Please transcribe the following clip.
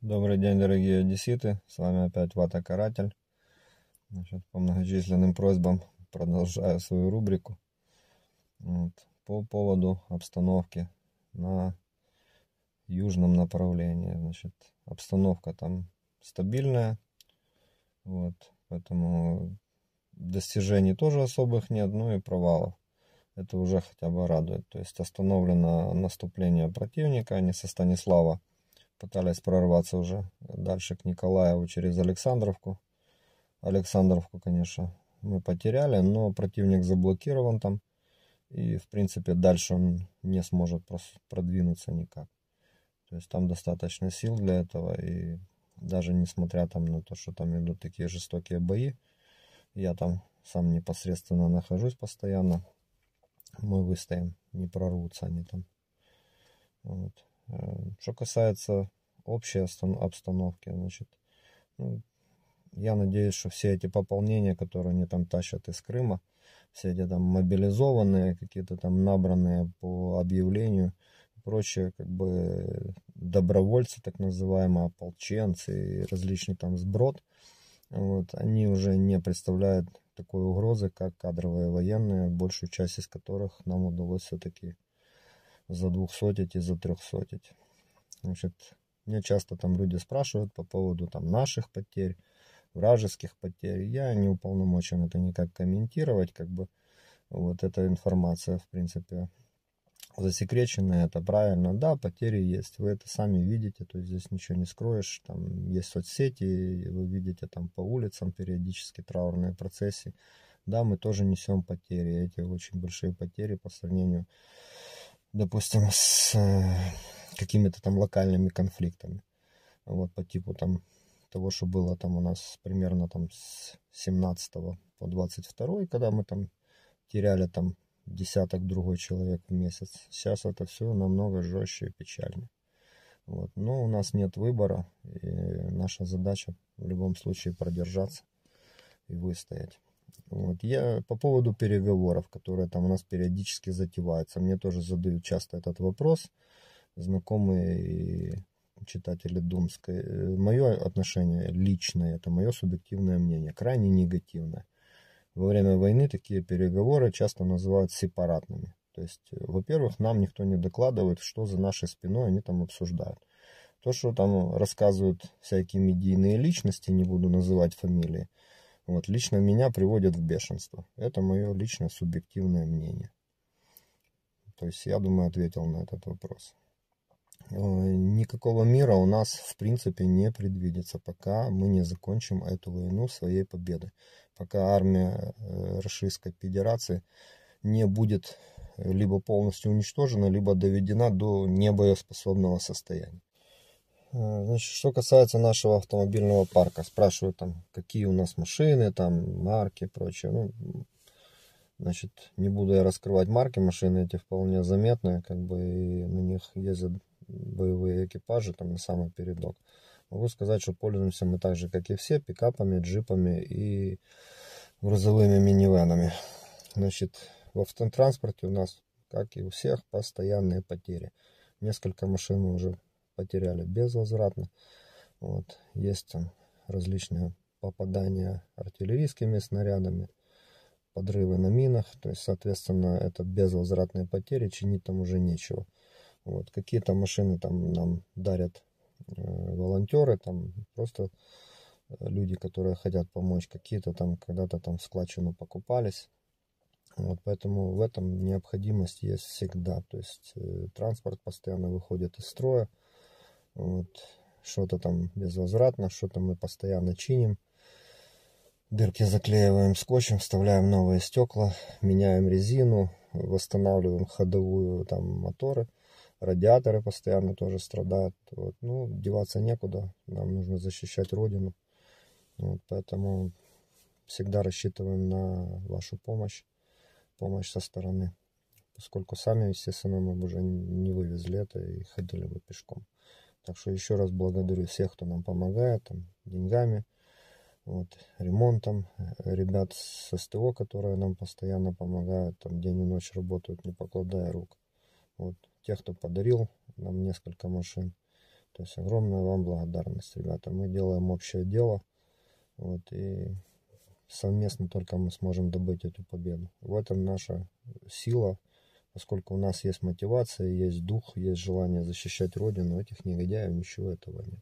Добрый день, дорогие одесситы! С вами опять Вата Каратель. Значит, по многочисленным просьбам продолжаю свою рубрику вот, по поводу обстановки на южном направлении. Значит, обстановка там стабильная, вот, поэтому достижений тоже особых нет, ну и провалов. Это уже хотя бы радует. То есть остановлено наступление противника, они а со Станислава – пытались прорваться уже дальше к Николаеву через Александровку. Александровку, конечно, мы потеряли, но противник заблокирован там. И, в принципе, дальше он не сможет продвинуться никак. То есть там достаточно сил для этого. И даже несмотря там на то, что там идут такие жестокие бои, я там сам непосредственно нахожусь постоянно, мы выстоим, не прорвутся они там. Вот. Что касается общей обстановки, значит, ну, я надеюсь, что все эти пополнения, которые они там тащат из Крыма, все эти там мобилизованные, какие-то там набранные по объявлению прочие, как бы добровольцы, так называемые, ополченцы и различный там сброд, вот, они уже не представляют такой угрозы, как кадровые военные, большую часть из которых нам удалось все-таки за двухсотить и за трехсотить. Значит, мне часто там люди спрашивают по поводу там наших потерь, вражеских потерь. Я не уполномочен это никак комментировать, как бы вот эта информация, в принципе, засекреченная, это правильно. Да, потери есть, вы это сами видите, то есть здесь ничего не скроешь. Там есть соцсети, вы видите там по улицам периодически траурные процессы. Да, мы тоже несем потери, эти очень большие потери по сравнению допустим, с э, какими-то там локальными конфликтами. Вот по типу там того, что было там у нас примерно там с 17 по 22, когда мы там теряли там десяток другой человек в месяц. Сейчас это все намного жестче и печальнее. Вот. Но у нас нет выбора, и наша задача в любом случае продержаться и выстоять. Вот. Я по поводу переговоров, которые там у нас периодически затеваются, мне тоже задают часто этот вопрос знакомые читатели Думской. Э, мое отношение личное, это мое субъективное мнение, крайне негативное. Во время войны такие переговоры часто называют сепаратными. То есть, э, во-первых, нам никто не докладывает, что за нашей спиной они там обсуждают. То, что там рассказывают всякие медийные личности, не буду называть фамилии, вот, лично меня приводят в бешенство. Это мое личное субъективное мнение. То есть, я думаю, ответил на этот вопрос. Э, никакого мира у нас, в принципе, не предвидится, пока мы не закончим эту войну своей победой. Пока армия э, Российской Федерации не будет э, либо полностью уничтожена, либо доведена до небоеспособного состояния. Значит, что касается нашего автомобильного парка, спрашивают там, какие у нас машины, там марки и прочее. Ну, значит, не буду я раскрывать марки, машины эти вполне заметные, как бы и на них ездят боевые экипажи там на самый передок. Могу сказать, что пользуемся мы так же, как и все, пикапами, джипами и грузовыми минивенами. Значит, в автотранспорте у нас, как и у всех, постоянные потери. Несколько машин уже потеряли безвозвратно. Вот. Есть там различные попадания артиллерийскими снарядами, подрывы на минах, то есть, соответственно, это безвозвратные потери, чинить там уже нечего. Вот. Какие-то машины там нам дарят э, волонтеры, там просто э, люди, которые хотят помочь, какие-то там когда-то там складчину покупались. Вот, поэтому в этом необходимость есть всегда. То есть э, транспорт постоянно выходит из строя, вот. Что-то там безвозвратно, что-то мы постоянно чиним. Дырки заклеиваем скотчем, вставляем новые стекла, меняем резину, восстанавливаем ходовую, там моторы, радиаторы постоянно тоже страдают. Вот. Ну, деваться некуда, нам нужно защищать родину. Вот, поэтому всегда рассчитываем на вашу помощь, помощь со стороны. Поскольку сами, естественно, мы бы уже не вывезли это и ходили бы пешком. Так что еще раз благодарю всех, кто нам помогает, там, деньгами, вот, ремонтом, э, ребят с СТО, которые нам постоянно помогают, там день и ночь работают, не покладая рук. Вот, тех, кто подарил нам несколько машин. То есть огромная вам благодарность, ребята. Мы делаем общее дело. Вот, и совместно только мы сможем добыть эту победу. В этом наша сила, Поскольку у нас есть мотивация, есть дух, есть желание защищать Родину, у этих негодяев ничего этого нет.